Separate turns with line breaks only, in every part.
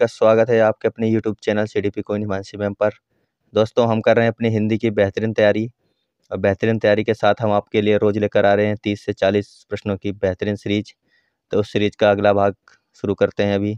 का स्वागत है आपके अपने YouTube channel C D P coin Himanshi ma'am पर दोस्तों हम कर रहे हैं अपनी हिंदी की बेहतरीन तैयारी और बेहतरीन तैयारी के साथ हम आपके लिए रोज़ लेकर आ रहे हैं तीस से चालीस प्रश्नों की बेहतरीन सीरीज तो उस सीरीज का अगला भाग शुरू करते हैं अभी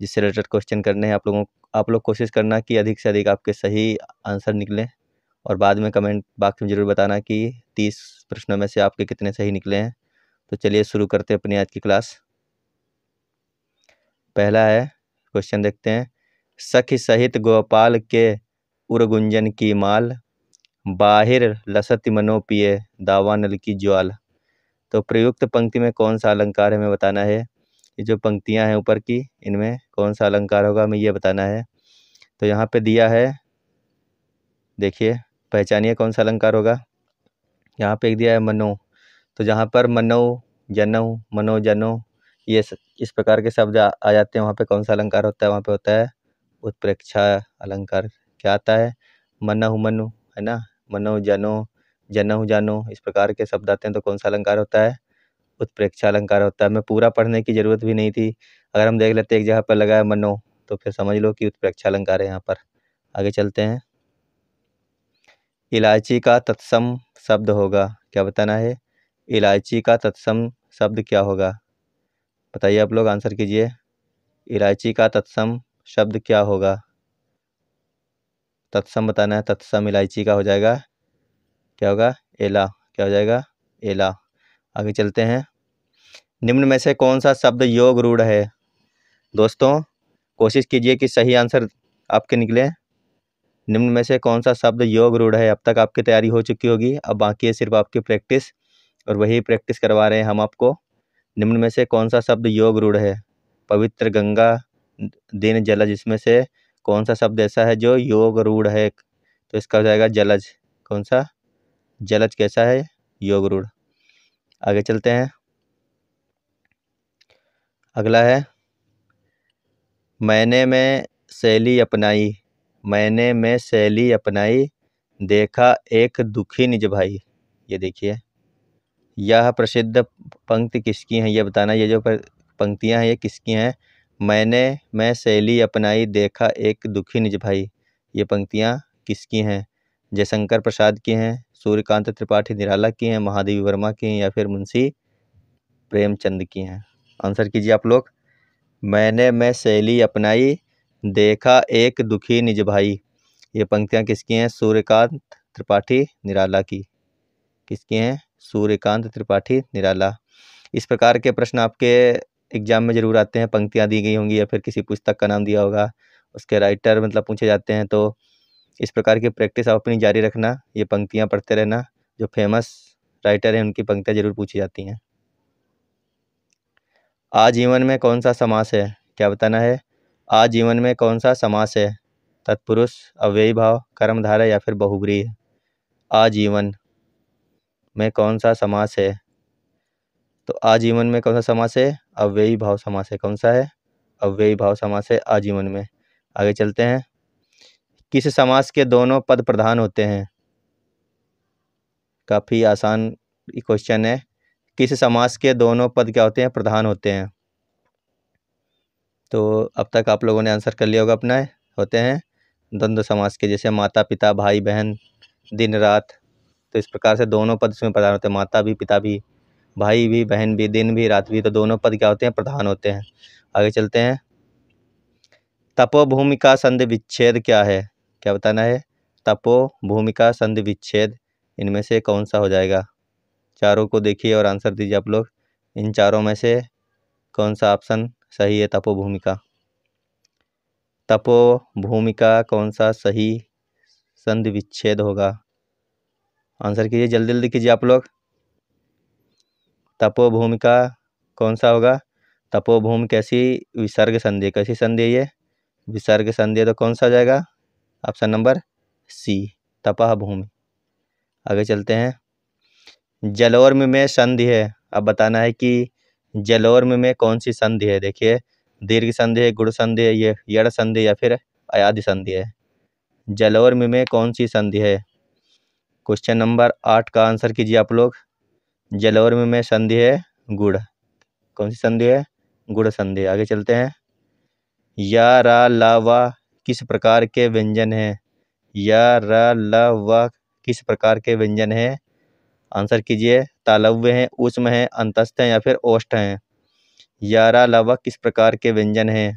जिससे रिलेटेड क्वेश्चन करने हैं आप लोगों आप लोग कोशिश करना कि अधिक से अधिक आपके सही आंसर निकलें और बाद में कमेंट बाक्स में ज़रूर बताना कि तीस प्रश्नों में से आपके कितने सही निकले हैं तो चलिए शुरू करते हैं अपनी आज की क्लास पहला है क्वेश्चन देखते हैं सखी सहित गोपाल के उर्गुंजन की माल बाहिर लसत मनो पिए दावा नल की ज्वाल तो प्रयुक्त पंक्ति में कौन सा अलंकार हमें बताना है ये जो पंक्तियां हैं ऊपर की इनमें कौन सा अलंकार होगा हमें ये बताना है तो यहाँ पे दिया है देखिए पहचानिए कौन सा अलंकार होगा यहाँ पे एक दिया है मनो तो जहाँ पर मनो जनो मनो जनो ये इस प्रकार के शब्द आ जाते हैं वहाँ पे कौन सा अलंकार होता है वहाँ पे होता है उत्प्रेक्षा अलंकार क्या आता है मनहु मनु है ना मनो जनो जनहु जानो इस प्रकार के शब्द आते हैं तो कौन सा अलंकार होता है उत्प्रेक्षा अलंकार होता है हमें पूरा पढ़ने की ज़रूरत भी नहीं थी अगर हम देख लेते एक जगह पर लगा है मनो तो फिर समझ लो कि उत्प्रेक्षा अलंकार है यहाँ पर आगे चलते हैं इलायची का तत्सम शब्द होगा क्या बताना है इलायची का तत्सम शब्द क्या होगा बताइए आप लोग आंसर कीजिए इलायची का तत्सम शब्द क्या होगा तत्सम बताना है तत्सम इलायची का हो जाएगा क्या होगा एला क्या हो जाएगा एला आगे चलते हैं निम्न में से कौन सा शब्द योग रूढ़ है दोस्तों कोशिश कीजिए कि सही आंसर आपके निकले निम्न में से कौन सा शब्द योग रूढ़ है अब तक आपकी तैयारी हो चुकी होगी अब बाकी है सिर्फ आपकी प्रैक्टिस और वही प्रैक्टिस करवा रहे हैं हम आपको निम्न में से कौन सा शब्द योग रूढ़ है पवित्र गंगा दिन जलज इसमें से कौन सा शब्द ऐसा है जो योग रूढ़ है तो इसका हो जाएगा जलज कौन सा जलज कैसा है योग रूढ़ आगे चलते हैं अगला है मैंने में शैली अपनाई मैंने में शैली अपनाई देखा एक दुखी निज भाई ये देखिए यह प्रसिद्ध पंक्ति किसकी हैं यह बताना ये जो पंक्तियाँ हैं ये किसकी हैं मैंने मैं शैली अपनाई देखा एक दुखी निज भाई ये पंक्तियाँ किसकी हैं जयशंकर प्रसाद की हैं सूर्यकांत त्रिपाठी निराला की हैं महादेवी वर्मा की हैं या फिर मुंशी प्रेमचंद की हैं आंसर कीजिए आप लोग मैंने मैं शैली अपनाई देखा एक दुखी निज भाई ये पंक्तियाँ किसकी हैं सूर्यकांत त्रिपाठी निराला की किसकी हैं सूर्यकांत त्रिपाठी निराला इस प्रकार के प्रश्न आपके एग्जाम में ज़रूर आते हैं पंक्तियाँ दी गई होंगी या फिर किसी पुस्तक का नाम दिया होगा उसके राइटर मतलब पूछे जाते हैं तो इस प्रकार की प्रैक्टिस आप अपनी जारी रखना ये पंक्तियाँ पढ़ते रहना जो फेमस राइटर हैं उनकी पंक्तियाँ ज़रूर पूछी जाती हैं आजीवन में कौन सा समास है क्या बताना है आजीवन में कौन सा समास है तत्पुरुष अव्ययी भाव कर्मधारा या फिर बहुग्री आजीवन में कौन सा समास है तो आजीवन में कौन सा समास है अव्ययी भाव समास है कौन सा है अव्ययी भाव समास है आजीवन में आगे चलते हैं किस समास के दोनों पद प्रधान होते हैं काफ़ी आसान क्वेश्चन है किस समास के दोनों पद क्या होते हैं प्रधान होते हैं तो अब तक आप लोगों ने आंसर कर लिया होगा अपना है? होते हैं द्वंद्व समास के जैसे माता पिता भाई बहन दिन रात तो इस प्रकार से दोनों पद इसमें प्रधान होते हैं माता भी पिता भी भाई भी बहन भी दिन भी रात भी तो दोनों पद क्या होते हैं प्रधान होते हैं आगे चलते हैं तपो भूमिका संधि विच्छेद क्या है क्या बताना है तपो भूमिका संधि विच्छेद इनमें से कौन सा हो जाएगा चारों को देखिए और आंसर दीजिए आप लोग इन चारों में से कौन सा ऑप्शन सही है तपो भूमिका तपो भूमिका कौन सा सही संधि विच्छेद होगा आंसर कीजिए जल्दी जल्दी कीजिए आप लोग तपोभूमि का कौन सा होगा तपोभूमि कैसी विसर्ग संधि कैसी संधि है ये विसर्ग संधि तो कौन सा जाएगा ऑप्शन नंबर सी तपह भूमि आगे चलते हैं जलोर्म में संधि है अब बताना है कि जलोर्म में कौन सी संधि है देखिए दीर्घ संधि है गुड़ संधि है ये यड़ संधि या फिर अयाधि संधि है जलोर्म में कौन सी संधि है क्वेश्चन नंबर आठ का आंसर कीजिए आप लोग जलोर में संधि है गुड़ कौन सी संधि है गुड़ संधि आगे चलते हैं या रा ला वा किस प्रकार के व्यंजन हैं या रा ला वा किस प्रकार के व्यंजन हैं आंसर कीजिए तालव्य हैं उष्म हैं अंतस्थ हैं या फिर ओष्ठ हैं यारा लावा किस प्रकार के व्यंजन हैं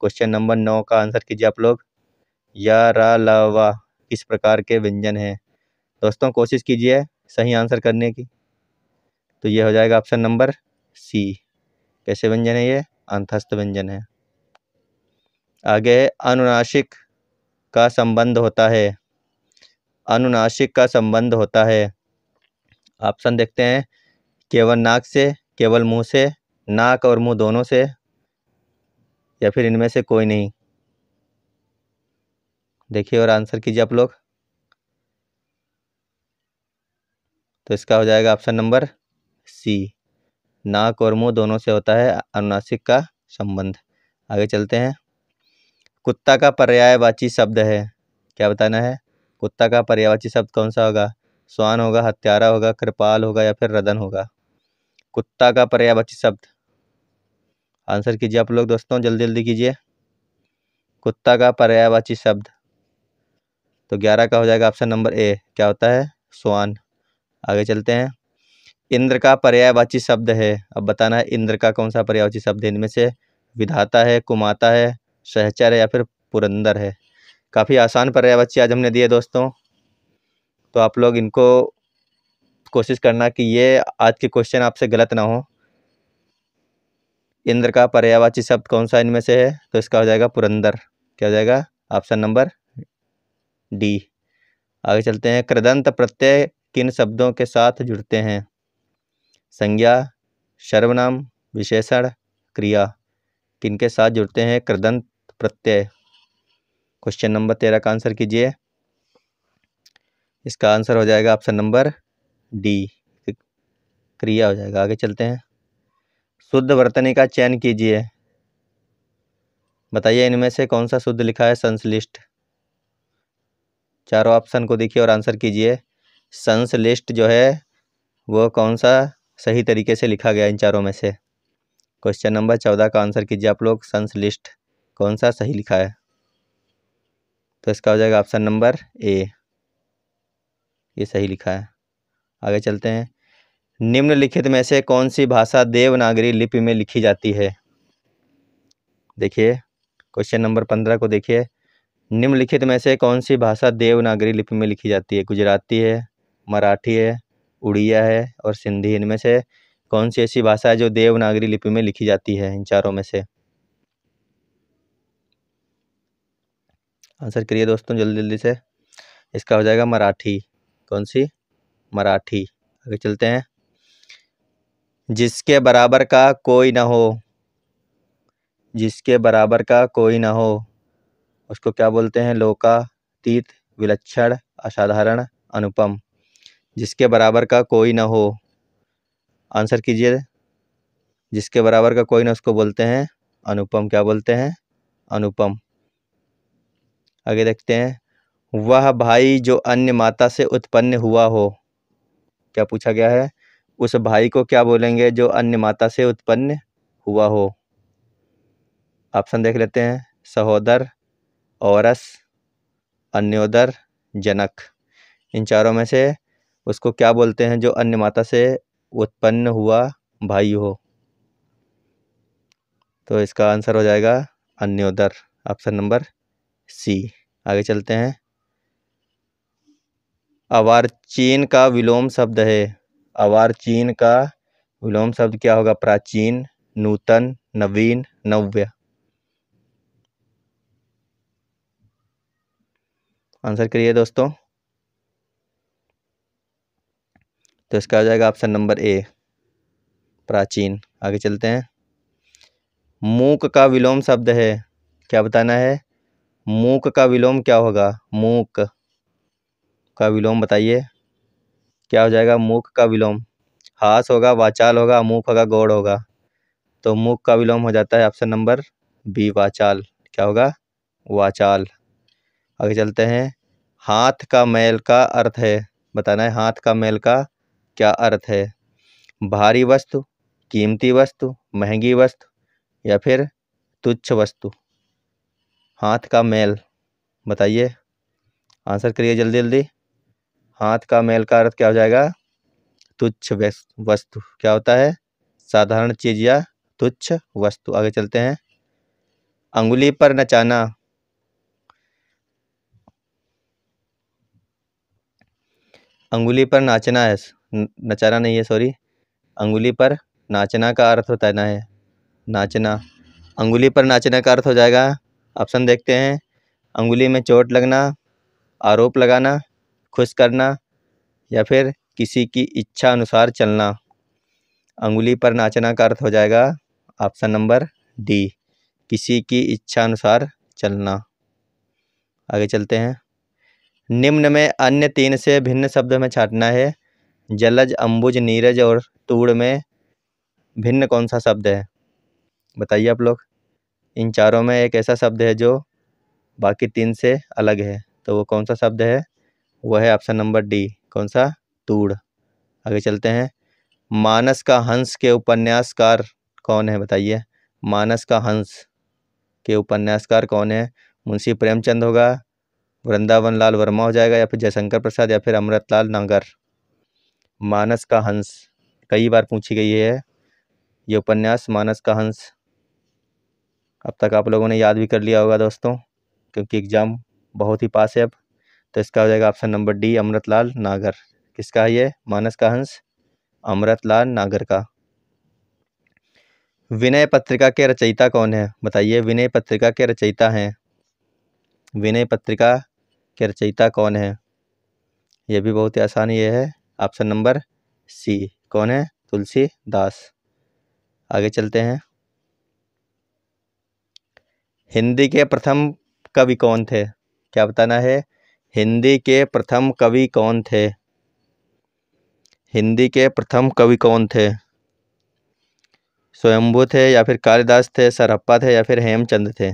क्वेश्चन नंबर नौ का आंसर कीजिए आप लोग यारा लावा किस प्रकार के व्यंजन हैं दोस्तों कोशिश कीजिए सही आंसर करने की तो ये हो जाएगा ऑप्शन नंबर सी कैसे व्यंजन है ये अंतस्थ व्यंजन है आगे अनुनाशिक का संबंध होता है अनुनाशिक का संबंध होता है ऑप्शन देखते हैं केवल नाक से केवल मुंह से नाक और मुंह दोनों से या फिर इनमें से कोई नहीं देखिए और आंसर कीजिए आप लोग तो इसका हो जाएगा ऑप्शन नंबर सी नाक और मुंह दोनों से होता है अनुनासिक का संबंध आगे चलते हैं कुत्ता का पर्यायवाची शब्द है क्या बताना है कुत्ता का पर्यायवाची शब्द कौन सा होगा स्वान होगा हत्यारा होगा कृपाल होगा या फिर रदन होगा कुत्ता का पर्यायवाची शब्द आंसर कीजिए आप लोग दोस्तों जल्दी जल्दी कीजिए कुत्ता का पर्यायवाची शब्द तो ग्यारह का हो जाएगा ऑप्शन नंबर ए क्या होता है स्वान आगे चलते हैं इंद्र का पर्यायवाची शब्द है अब बताना है इंद्र का कौन सा पर्यायवाची शब्द है इनमें से विधाता है कुमाता है सहचर है या फिर पुरंदर है काफ़ी आसान पर्यायवाची आज हमने दिए दोस्तों तो आप लोग इनको कोशिश करना कि ये आज के क्वेश्चन आपसे गलत ना हो इंद्र का पर्यायवाची शब्द कौन सा इनमें से है तो इसका हो जाएगा पुरंदर क्या हो जाएगा ऑप्शन नंबर डी आगे चलते हैं कृदंत प्रत्यय किन शब्दों के साथ जुड़ते हैं संज्ञा सर्वनाम विशेषण क्रिया किन के साथ जुड़ते हैं कृदंत प्रत्यय क्वेश्चन नंबर तेरह का आंसर कीजिए इसका आंसर हो जाएगा ऑप्शन नंबर डी क्रिया हो जाएगा आगे चलते हैं शुद्ध वर्तनी का चयन कीजिए बताइए इनमें से कौन सा शुद्ध लिखा है संश्लिष्ट चारों ऑप्शन को देखिए और आंसर कीजिए सन्स लिस्ट जो है वो कौन सा सही तरीके से लिखा गया इन चारों में से क्वेश्चन नंबर चौदह का आंसर कीजिए आप लोग सन्स लिस्ट कौन सा सही लिखा है तो इसका हो जाएगा ऑप्शन नंबर ए ये सही लिखा है आगे चलते हैं निम्नलिखित में से कौन सी भाषा देवनागरी लिपि में लिखी जाती है देखिए क्वेश्चन नंबर पंद्रह को देखिए निम्नलिखित में से कौन सी भाषा देवनागरी लिपि में लिखी जाती है गुजराती है मराठी है उड़िया है और सिंधी इनमें से कौन सी ऐसी भाषा है जो देवनागरी लिपि में लिखी जाती है इन चारों में से आंसर करिए दोस्तों जल्दी जल्दी से इसका हो जाएगा मराठी कौन सी मराठी आगे चलते हैं जिसके बराबर का कोई ना हो जिसके बराबर का कोई ना हो उसको क्या बोलते हैं लोका तीत विलक्षण असाधारण अनुपम जिसके बराबर का कोई ना हो आंसर कीजिए जिसके बराबर का कोई ना उसको बोलते हैं अनुपम क्या बोलते हैं अनुपम आगे देखते हैं वह भाई जो अन्य माता से उत्पन्न हुआ हो क्या पूछा गया है उस भाई को क्या बोलेंगे जो अन्य माता से उत्पन्न हुआ हो ऑप्शन देख लेते हैं सहोदर औरस अन्योदर जनक इन चारों में से उसको क्या बोलते हैं जो अन्य माता से उत्पन्न हुआ भाई हो तो इसका आंसर हो जाएगा अन्योदर ऑप्शन नंबर सी आगे चलते हैं अवारचीन का विलोम शब्द है अवारचीन का विलोम शब्द क्या होगा प्राचीन नूतन नवीन नव्य आंसर करिए दोस्तों तो इसका हो जाएगा ऑप्शन नंबर ए प्राचीन आगे चलते हैं मूक का विलोम शब्द है क्या बताना है मूक का विलोम क्या होगा मूक का विलोम बताइए क्या हो जाएगा मूक का विलोम हास होगा वाचाल होगा मूक होगा गौड़ होगा तो मूक का विलोम हो जाता है ऑप्शन नंबर बी वाचाल क्या होगा वाचाल आगे चलते हैं हाथ का मैल का अर्थ है बताना है हाथ का मैल का क्या अर्थ है भारी वस्तु कीमती वस्तु महंगी वस्तु या फिर तुच्छ वस्तु हाथ का मेल बताइए आंसर करिए जल्दी जल्दी हाथ का मेल का अर्थ क्या हो जाएगा तुच्छ वस्तु क्या होता है साधारण चीज़ या तुच्छ वस्तु आगे चलते हैं अंगुली पर नचाना अंगुली पर नाचना है नचाना नहीं है सॉरी अंगुली पर नाचना का अर्थ होता है ना है नाचना अंगुली पर नाचने का अर्थ हो जाएगा ऑप्शन देखते हैं अंगुली में चोट लगना आरोप लगाना खुश करना या फिर किसी की इच्छा अनुसार चलना अंगुली पर नाचना का अर्थ हो जाएगा ऑप्शन नंबर डी किसी की इच्छा अनुसार चलना आगे चलते हैं निम्न में अन्य तीन से भिन्न शब्द में छाटना है जलज अम्बुज नीरज और तूड़ में भिन्न कौन सा शब्द है बताइए आप लोग इन चारों में एक ऐसा शब्द है जो बाकी तीन से अलग है तो वो कौन सा शब्द है वह है ऑप्शन नंबर डी कौन सा तूड़ आगे चलते हैं मानस का हंस के उपन्यासकार कौन है बताइए मानस का हंस के उपन्यासकार कौन है मुंशी प्रेमचंद होगा वृंदावन लाल वर्मा हो जाएगा या फिर जयशंकर प्रसाद या फिर अमृतलाल नागर मानस का हंस कई बार पूछी गई है ये उपन्यास मानस का हंस अब तक आप लोगों ने याद भी कर लिया होगा दोस्तों क्योंकि एग्ज़ाम बहुत ही पास है अब तो इसका हो जाएगा ऑप्शन नंबर डी अमृतलाल नागर किसका है ये मानस का हंस अमृतलाल नागर का विनय पत्रिका के रचयिता कौन है बताइए विनय पत्रिका के रचयिता हैं विनय पत्रिका के रचयिता कौन है यह भी बहुत ही आसान ये है ऑप्शन नंबर सी कौन है तुलसी दास आगे चलते हैं हिंदी के प्रथम कवि कौन थे क्या बताना है हिंदी के प्रथम कवि कौन थे हिंदी के प्रथम कवि कौन थे स्वयंभू थे या फिर कालिदास थे सरप्पा थे या फिर हेमचंद थे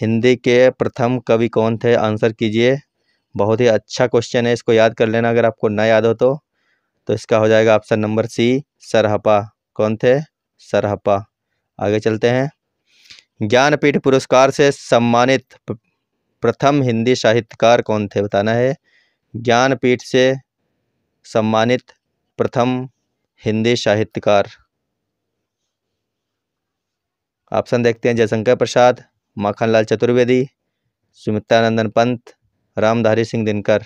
हिंदी के प्रथम कवि कौन थे आंसर कीजिए बहुत ही अच्छा क्वेश्चन है इसको याद कर लेना अगर आपको ना याद हो तो तो इसका हो जाएगा ऑप्शन नंबर सी सरहपा कौन थे सरहपा आगे चलते हैं ज्ञानपीठ पुरस्कार से सम्मानित प्रथम हिंदी साहित्यकार कौन थे बताना है ज्ञानपीठ से सम्मानित प्रथम हिंदी साहित्यकार ऑप्शन देखते हैं जयशंकर प्रसाद माखनलाल चतुर्वेदी सुमित्रा पंत रामधारी सिंह दिनकर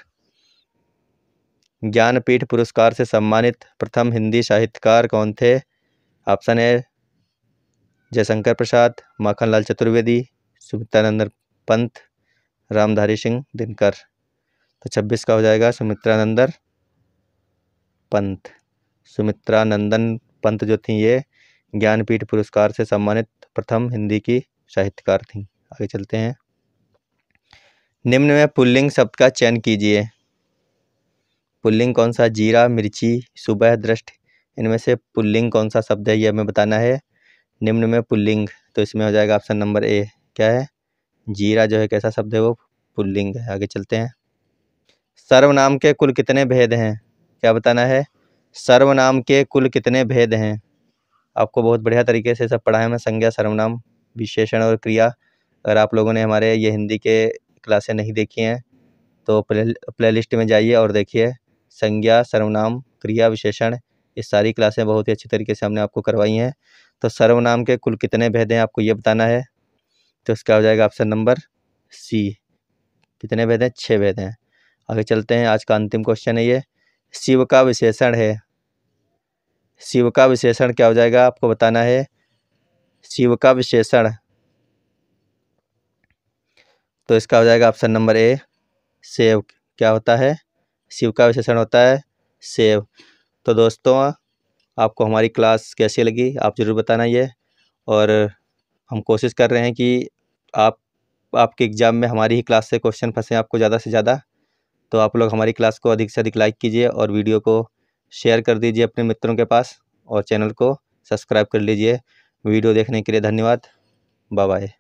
ज्ञानपीठ पुरस्कार से सम्मानित प्रथम हिंदी साहित्यकार कौन थे ऑप्शन है जयशंकर प्रसाद माखनलाल चतुर्वेदी सुमित्रा पंत रामधारी सिंह दिनकर तो छब्बीस का हो जाएगा सुमित्रा पंत सुमित्रा नंदन पंत जो थी ये ज्ञानपीठ पुरस्कार से सम्मानित प्रथम हिंदी की साहित्यकार थी आगे चलते हैं निम्न में पुल्लिंग शब्द का चयन कीजिए पुल्लिंग कौन सा जीरा मिर्ची सुबह दृष्ट इनमें से पुल्लिंग कौन सा शब्द है ये हमें बताना है निम्न में पुल्लिंग तो इसमें हो जाएगा ऑप्शन नंबर ए क्या है जीरा जो है कैसा शब्द है वो पुल्लिंग है आगे चलते हैं सर्वनाम के कुल कितने भेद हैं क्या बताना है सर्वनाम के कुल कितने भेद हैं आपको बहुत बढ़िया तरीके से सब है मैं संज्ञा सर्वनाम विशेषण और क्रिया अगर आप लोगों ने हमारे ये हिंदी के क्लासें नहीं देखी हैं तो प्ले लिस्ट में जाइए और देखिए संज्ञा सर्वनाम क्रिया विशेषण ये सारी क्लासें बहुत ही अच्छी तरीके से हमने आपको करवाई हैं तो सर्वनाम के कुल कितने भेद हैं आपको ये बताना है तो इसका हो जाएगा ऑप्शन नंबर सी कितने भेद हैं छः भेद हैं आगे चलते हैं आज का अंतिम क्वेश्चन है ये शिव का विशेषण है शिव का विशेषण क्या हो जाएगा आपको बताना है शिव का विशेषण तो इसका हो जाएगा ऑप्शन नंबर ए सेव क्या होता है शिव का विशेषण होता है सेव तो दोस्तों आपको हमारी क्लास कैसी लगी आप ज़रूर बताना ये और हम कोशिश कर रहे हैं कि आप आपके एग्ज़ाम में हमारी ही क्लास से क्वेश्चन फंसे आपको ज़्यादा से ज़्यादा तो आप लोग हमारी क्लास को अधिक से अधिक लाइक कीजिए और वीडियो को शेयर कर दीजिए अपने मित्रों के पास और चैनल को सब्सक्राइब कर लीजिए वीडियो देखने के लिए धन्यवाद बाय बाय